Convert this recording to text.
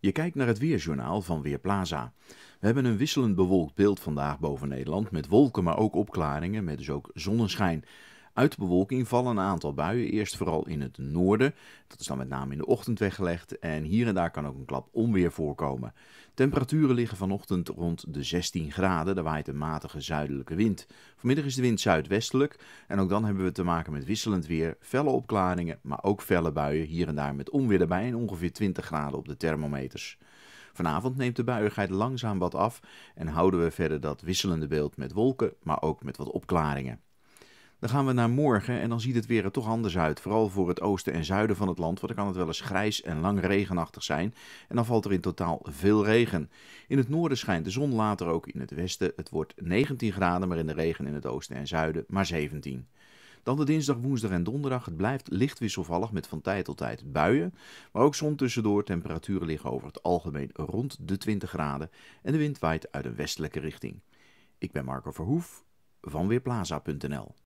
Je kijkt naar het weerjournaal van Weerplaza. We hebben een wisselend bewolkt beeld vandaag boven Nederland met wolken, maar ook opklaringen met dus ook zonneschijn. Uit de bewolking vallen een aantal buien, eerst vooral in het noorden. Dat is dan met name in de ochtend weggelegd en hier en daar kan ook een klap onweer voorkomen. Temperaturen liggen vanochtend rond de 16 graden, daar waait een matige zuidelijke wind. Vanmiddag is de wind zuidwestelijk en ook dan hebben we te maken met wisselend weer, felle opklaringen, maar ook felle buien, hier en daar met onweer erbij en ongeveer 20 graden op de thermometers. Vanavond neemt de buiigheid langzaam wat af en houden we verder dat wisselende beeld met wolken, maar ook met wat opklaringen. Dan gaan we naar morgen en dan ziet het weer er toch anders uit. Vooral voor het oosten en zuiden van het land, want dan kan het wel eens grijs en lang regenachtig zijn. En dan valt er in totaal veel regen. In het noorden schijnt de zon, later ook in het westen. Het wordt 19 graden, maar in de regen in het oosten en zuiden maar 17. Dan de dinsdag, woensdag en donderdag. Het blijft licht wisselvallig met van tijd tot tijd buien. Maar ook zon tussendoor. Temperaturen liggen over het algemeen rond de 20 graden. En de wind waait uit een westelijke richting. Ik ben Marco Verhoef van Weerplaza.nl